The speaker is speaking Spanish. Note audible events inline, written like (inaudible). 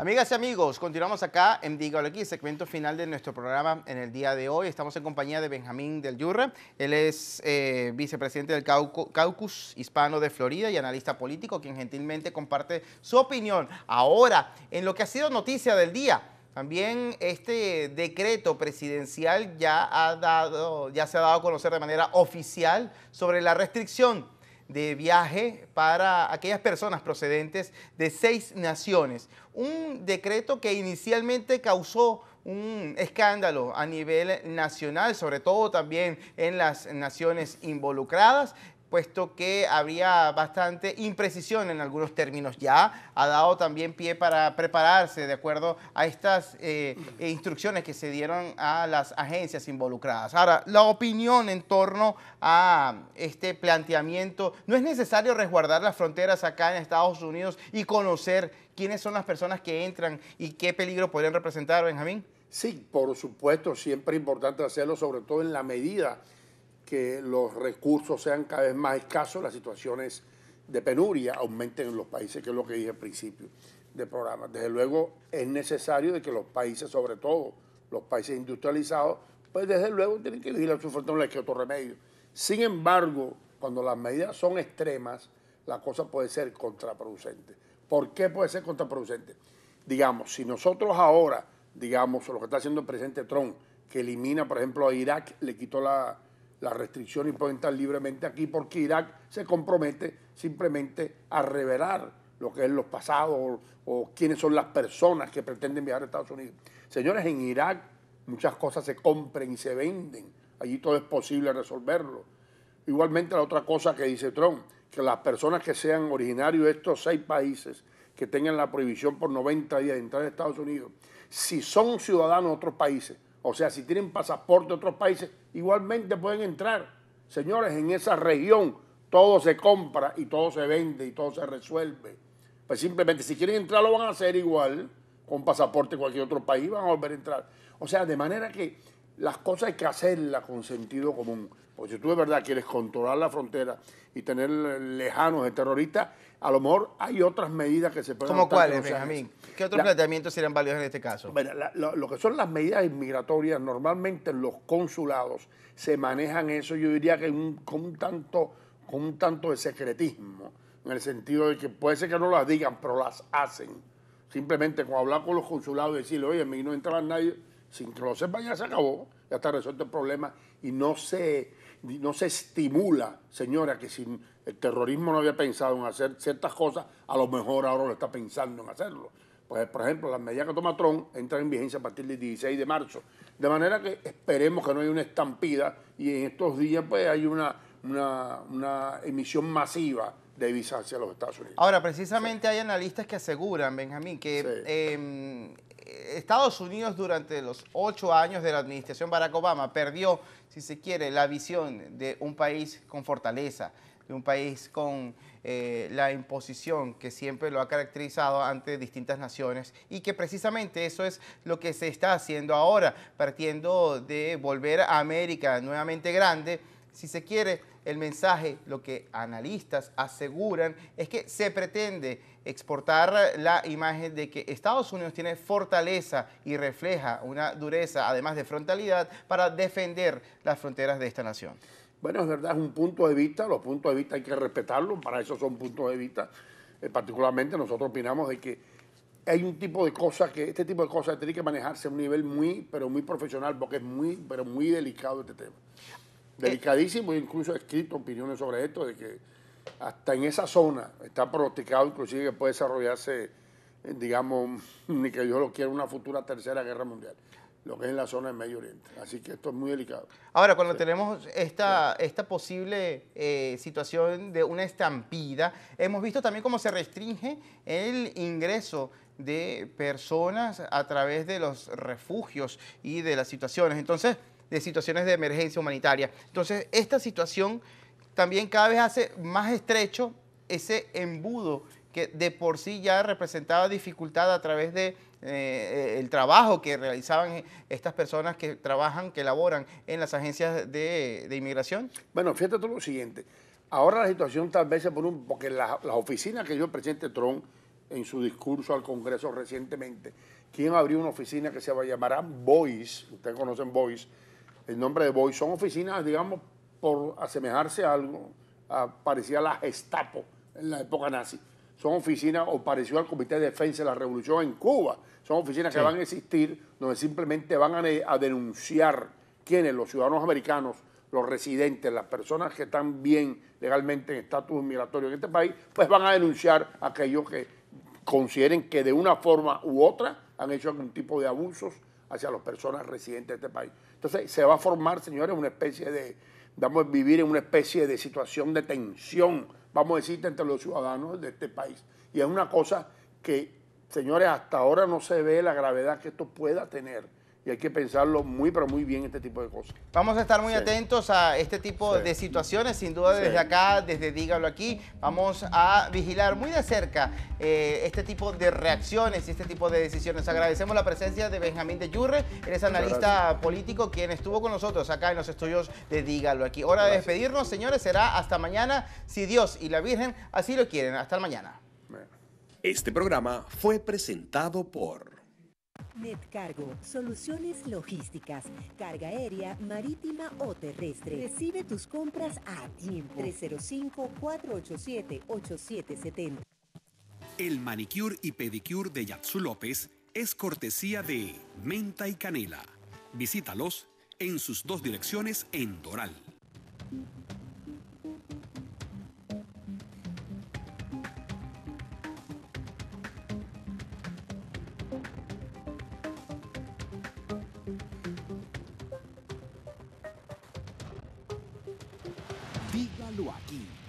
Amigas y amigos, continuamos acá en Dígalo aquí, segmento final de nuestro programa en el día de hoy. Estamos en compañía de Benjamín del Yurre. Él es eh, vicepresidente del Caucus Hispano de Florida y analista político, quien gentilmente comparte su opinión ahora en lo que ha sido noticia del día. También este decreto presidencial ya, ha dado, ya se ha dado a conocer de manera oficial sobre la restricción de viaje para aquellas personas procedentes de seis naciones. Un decreto que inicialmente causó un escándalo a nivel nacional, sobre todo también en las naciones involucradas, puesto que había bastante imprecisión en algunos términos. Ya ha dado también pie para prepararse de acuerdo a estas eh, eh, instrucciones que se dieron a las agencias involucradas. Ahora, la opinión en torno a este planteamiento, no es necesario resguardar las fronteras acá en Estados Unidos y conocer quiénes son las personas que entran y qué peligro podrían representar, Benjamín. Sí, por supuesto, siempre es importante hacerlo, sobre todo en la medida que los recursos sean cada vez más escasos, las situaciones de penuria aumenten en los países, que es lo que dije al principio del programa. Desde luego es necesario de que los países, sobre todo los países industrializados, pues desde luego tienen que vigilar su sufrir no les otro remedio. Sin embargo, cuando las medidas son extremas, la cosa puede ser contraproducente. ¿Por qué puede ser contraproducente? Digamos, si nosotros ahora, digamos, lo que está haciendo el presidente Trump, que elimina, por ejemplo, a Irak, le quitó la, la restricción y pueden estar libremente aquí porque Irak se compromete simplemente a revelar lo que es los pasados o, quiénes son las personas que pretenden viajar a Estados Unidos. Señores, en Irak muchas cosas se compren y se venden. Allí todo es posible resolverlo. Igualmente la otra cosa que dice Trump, que las personas que sean originarios de estos seis países que tengan la prohibición por 90 días de entrar a Estados Unidos, si son ciudadanos de otros países, o sea, si tienen pasaporte de otros países, igualmente pueden entrar. Señores, en esa región todo se compra y todo se vende y todo se resuelve. Pues simplemente si quieren entrar lo van a hacer igual, con pasaporte de cualquier otro país van a volver a entrar. O sea, de manera que las cosas hay que hacerlas con sentido común. Porque si tú de verdad quieres controlar la frontera y tener lejanos de terroristas, a lo mejor hay otras medidas que se pueden ¿Cómo cuáles, Benjamín? ¿Qué otros planteamientos serían válidos en este caso? Bueno, lo, que son las medidas inmigratorias, normalmente en los consulados se manejan eso, yo diría que con, un tanto, con un tanto de secretismo, en el sentido de que puede ser que no las digan, pero las hacen. Simplemente con hablar con los consulados y decirle, oye, a mí no entraban nadie sin sepa ya se acabó, ya está resuelto el problema y no se, no se estimula, señora, que si el terrorismo no había pensado en hacer ciertas cosas, a lo mejor ahora lo está pensando en hacerlo. Pues, por ejemplo, las medidas que toma Trump entran en vigencia a partir del 16 de marzo. De manera que esperemos que no haya una estampida y en estos días pues hay una, una, una emisión masiva de visa hacia los Estados Unidos. Ahora, precisamente hay analistas que aseguran, Benjamín, que em, Estados Unidos durante los ocho años de la administración Barack Obama perdió, si se quiere, la visión de un país con fortaleza, de un país con eh, la imposición que siempre lo ha caracterizado ante distintas naciones y que precisamente eso es lo que se está haciendo ahora, partiendo de volver a América nuevamente grande si se quiere, el mensaje, lo que analistas aseguran, es que se pretende exportar la imagen de que Estados Unidos tiene fortaleza y refleja una dureza, además de frontalidad, para defender las fronteras de esta nación. Bueno, es verdad, es un punto de vista, los puntos de vista hay que respetarlos, para eso son puntos de vista. Eh, particularmente nosotros opinamos de que hay un tipo de cosas que este tipo de cosas tiene que manejarse a un nivel muy, pero muy profesional, porque es muy, pero muy delicado este tema. Eh, delicadísimo, incluso he escrito opiniones sobre esto, de que hasta en esa zona está pronosticado inclusive que puede desarrollarse, eh, digamos, (laughs) ni que yo lo quiera, una futura tercera guerra mundial lo que es en la zona del Medio Oriente. Así que esto es muy delicado. Ahora, cuando tenemos esta, esta posible eh, situación de una estampida, hemos visto también cómo se restringe el ingreso de personas a través de los refugios y de las situaciones. Entonces, de situaciones de emergencia humanitaria. Entonces, esta situación también cada vez hace más estrecho ese embudo que de por sí ya representaba dificultad a través de eh, el trabajo que realizaban estas personas que trabajan, que laboran en las agencias de, inmigración? Bueno, fíjate tú lo siguiente. Ahora la situación tal vez se pone un... porque la, las oficinas que dio el presidente Trump en su discurso al Congreso recientemente, quien abrió una oficina que se va a llamar Voice, ustedes conocen Voice, el nombre de Boy, son oficinas, digamos, por asemejarse a algo, parecía la Gestapo en la época nazi. Son oficinas, o pareció al Comité de Defensa de la Revolución en Cuba. Son oficinas que van a existir, donde simplemente van a, denunciar quiénes, los ciudadanos americanos, los residentes, las personas que están bien legalmente en estatus migratorio en este país, pues van a denunciar a aquellos que consideren que de una forma u otra han hecho algún tipo de abusos hacia las personas residentes de este país. Entonces se va a formar, señores, una especie de, vamos a vivir en una especie de situación de tensión, vamos a decir, entre los ciudadanos de este país. Y es una cosa que, señores, hasta ahora no se ve la gravedad que esto pueda tener hay que pensarlo muy, pero muy bien este tipo de cosas. Vamos a estar muy atentos a este tipo de situaciones, sin duda desde acá, desde Dígalo aquí, vamos a vigilar muy de cerca eh, este tipo de reacciones y este tipo de decisiones. Agradecemos la presencia de Benjamín de Yurre, eres analista político, quien estuvo con nosotros acá en los estudios de Dígalo aquí. Hora de despedirnos, señores, será hasta mañana, si Dios y la Virgen así lo quieren. Hasta mañana. Este programa fue presentado por... Netcargo, soluciones logísticas, carga aérea, marítima o terrestre. Recibe tus compras a tiempo. 305-487-8770. El manicure y pedicure de Yatsu López es cortesía de Menta y Canela. Visítalos en sus dos direcciones en Doral Déjalo aquí.